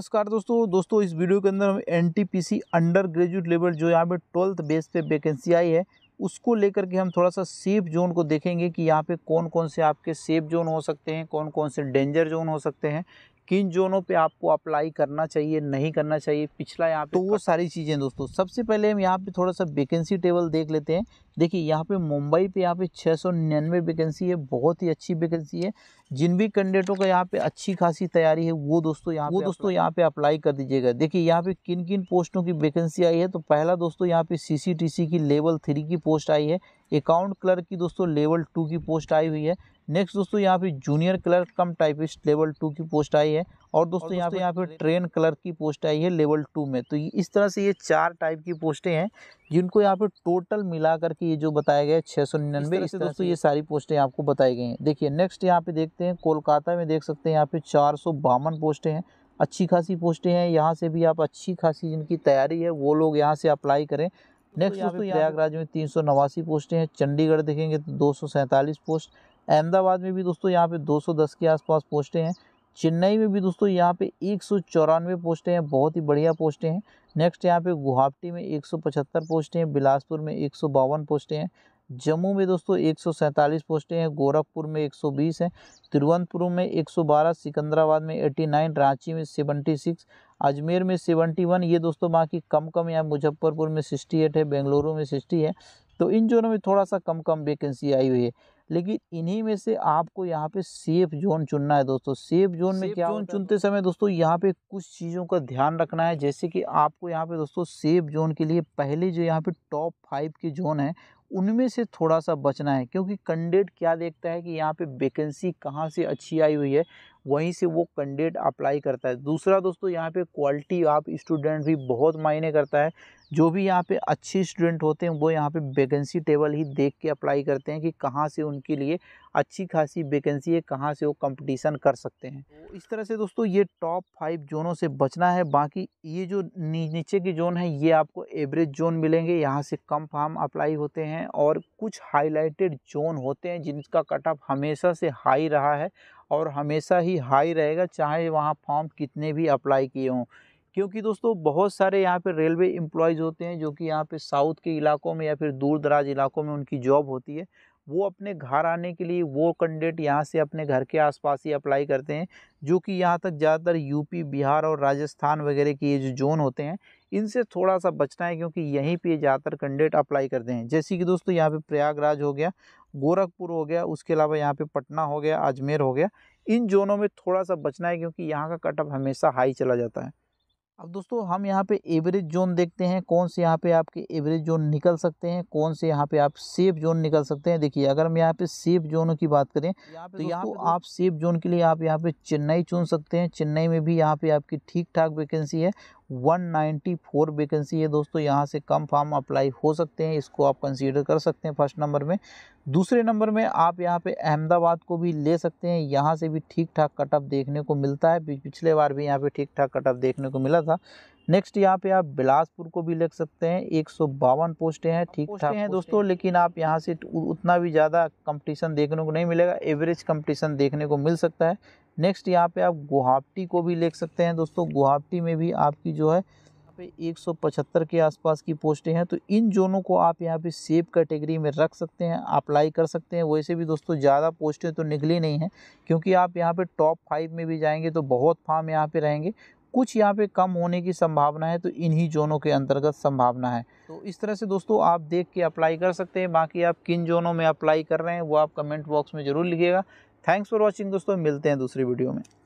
नमस्कार दोस्तों दोस्तों इस वीडियो के अंदर हम एन अंडर ग्रेजुएट लेवल जो यहाँ पे ट्वेल्थ बेस पे वैकेंसी आई है उसको लेकर के हम थोड़ा सा सेफ जोन को देखेंगे कि यहाँ पे कौन कौन से आपके सेफ जोन हो सकते हैं कौन कौन से डेंजर जोन हो सकते हैं किन जोनों पे आपको अप्लाई करना चाहिए नहीं करना चाहिए पिछला यहाँ पे तो वो सारी चीज़ें दोस्तों सबसे पहले हम यहाँ पे थोड़ा सा वैकेंसी टेबल देख लेते हैं देखिए यहाँ पे मुंबई पे यहाँ पे छः सौ निन्यानवे वैकेंसी है बहुत ही अच्छी वैकेंसी है जिन भी कैंडिडेटों का यहाँ पे अच्छी खासी तैयारी है वो दोस्तों यहाँ वो दोस्तों यहाँ पे अप्लाई कर दीजिएगा देखिए यहाँ पे किन किन पोस्टों की वैकेंसी आई है तो पहला दोस्तों यहाँ पे सी की लेवल थ्री की पोस्ट आई है अकाउंट क्लर्क की दोस्तों लेवल टू की पोस्ट आई हुई है नेक्स्ट दोस्तों यहाँ पे junior clerk cum typist level two की पोस्ट आई है और दोस्तों यहाँ पे यहाँ पे ट्रेन क्लर्क की पोस्ट आई है लेवल टू में तो इस तरह से ये चार टाइप की पोस्टें हैं जिनको यहाँ पे टोटल मिला करके ये जो बताया गया है छः सौ निन्यानवे इस तरह दोस्तों ये सारी पोस्टें आपको बताई गई हैं देखिए नेक्स्ट यहाँ पे देखते हैं कोलकाता में देख सकते हैं यहाँ पे चार सौ बावन पोस्टें हैं अच्छी खासी पोस्टें हैं यहाँ से भी आप अच्छी खासी जिनकी तैयारी है वो लोग यहाँ से अप्लाई करें नेक्स्ट तो दोस्तों प्रयागराज में तीन सौ नवासी पोस्टें हैं चंडीगढ़ देखेंगे तो दो सौ सैंतालीस पोस्ट अहमदाबाद में भी दोस्तों यहाँ पे दो सौ दस के आसपास पोस्टें हैं चेन्नई में भी दोस्तों यहाँ पे एक सौ चौरानवे पोस्टें हैं बहुत ही बढ़िया पोस्टें हैं नेक्स्ट यहाँ पे गुवाहाटी में एक सौ पचहत्तर पोस्टें हैं बिलासपुर में एक सौ बावन पोस्टें हैं जम्मू में दोस्तों एक सौ सैंतालीस पोस्टें हैं गोरखपुर में एक सौ बीस हैं तिरुवनंतपुरम में एक सौ बारह सिकंदराबाद में एट्टी नाइन रांची में सेवेंटी सिक्स अजमेर में सेवेंटी वन ये दोस्तों बाकी कम कम यहाँ मुजफ्फरपुर में सिक्सटी एट है बेंगलुरु में सिक्सटी है तो इन जोनों में थोड़ा सा कम कम वैकेंसी आई हुई है लेकिन इन्हीं में से आपको यहाँ पे सेफ जोन चुनना है दोस्तों सेफ जोन में क्या जोन चुनते समय दोस्तों यहाँ पे कुछ चीज़ों का ध्यान रखना है जैसे कि आपको यहाँ पे दोस्तों सेफ जोन के लिए पहले जो यहाँ पे टॉप फाइव के जोन है उनमें से थोड़ा सा बचना है क्योंकि कंडेट क्या देखता है कि यहाँ पे वैकेंसी कहाँ से अच्छी आई हुई है वहीं से वो कैंडिडेट अप्लाई करता है दूसरा दोस्तों यहाँ पे क्वालिटी ऑफ स्टूडेंट भी बहुत मायने करता है जो भी यहाँ पे अच्छे स्टूडेंट होते हैं वो यहाँ पे वैकेंसी टेबल ही देख के अप्लाई करते हैं कि कहाँ से उनके लिए अच्छी खासी वैकेंसी है कहाँ से वो कंपटीशन कर सकते हैं तो इस तरह से दोस्तों ये टॉप फाइव जोनों से बचना है बाकी ये जो नीचे के जोन है ये आपको एवरेज जोन मिलेंगे यहाँ से कम फार्म अप्लाई होते हैं और कुछ हाईलाइटेड जोन होते हैं जिनका कट ऑफ हमेशा से हाई रहा है और हमेशा ही हाई रहेगा चाहे वहाँ फॉर्म कितने भी अप्लाई किए हों क्योंकि दोस्तों बहुत सारे यहाँ पे रेलवे एम्प्लॉयज़ होते हैं जो कि यहाँ पे साउथ के इलाकों में या फिर दूर दराज इलाकों में उनकी जॉब होती है वो अपने घर आने के लिए वो कैंडिडेट यहाँ से अपने घर के आसपास ही अप्लाई करते हैं जो कि यहाँ तक ज़्यादातर यूपी बिहार और राजस्थान वगैरह के ये जो जोन होते हैं इनसे थोड़ा सा बचना है क्योंकि यहीं पे ज़्यादातर कैंडिडेट अप्लाई करते हैं जैसे कि दोस्तों यहाँ पे प्रयागराज हो गया गोरखपुर हो गया उसके अलावा यहाँ पे पटना हो गया अजमेर हो गया इन जोनों में थोड़ा सा बचना है क्योंकि यहाँ का कटअप हमेशा हाई चला जाता है अब दोस्तों हम यहाँ पे एवरेज जोन देखते हैं कौन से यहाँ पे आपके एवरेज जोन निकल सकते हैं कौन से यहाँ पे आप सेफ जोन निकल सकते हैं देखिए अगर हम यहाँ पे सेफ जोनों की बात करें तो यहाँ पे आप सेफ जोन के लिए आप यहाँ पे चेन्नई चुन सकते हैं चेन्नई में भी यहाँ पे आपकी ठीक ठाक वैकेंसी है 194 वैकेंसी है दोस्तों यहाँ से कम फॉर्म अप्लाई हो सकते हैं इसको आप कंसीडर कर सकते हैं फर्स्ट नंबर में दूसरे नंबर में आप यहाँ पे अहमदाबाद को भी ले सकते हैं यहाँ से भी ठीक ठाक कटअप देखने को मिलता है पिछले बार भी यहाँ पे ठीक ठाक कटअप देखने को मिला था नेक्स्ट यहाँ पे आप बिलासपुर को भी लिख सकते हैं एक सौ बावन पोस्टें हैं ठीक ठाक हैं दोस्तों लेकिन आप यहाँ से उतना भी ज़्यादा कंपटीशन देखने को नहीं मिलेगा एवरेज कंपटीशन देखने को मिल सकता है नेक्स्ट यहाँ पे आप गुवाहाटी को भी लिख सकते हैं दोस्तों गुवाहाटी में भी आपकी जो है पे पचहत्तर के आसपास की पोस्टें हैं तो इन जोनों को आप यहाँ पे सेफ कैटेगरी में रख सकते हैं अप्लाई कर सकते हैं वैसे भी दोस्तों ज़्यादा पोस्टें तो निकली नहीं हैं क्योंकि आप यहाँ पे टॉप फाइव में भी जाएंगे तो बहुत फार्म यहाँ पे रहेंगे कुछ यहाँ पे कम होने की संभावना है तो इन्हीं जोनों के अंतर्गत संभावना है तो इस तरह से दोस्तों आप देख के अप्लाई कर सकते हैं बाकी आप किन जोनों में अप्लाई कर रहे हैं वो आप कमेंट बॉक्स में ज़रूर लिखिएगा थैंक्स फॉर वॉचिंग दोस्तों मिलते हैं दूसरी वीडियो में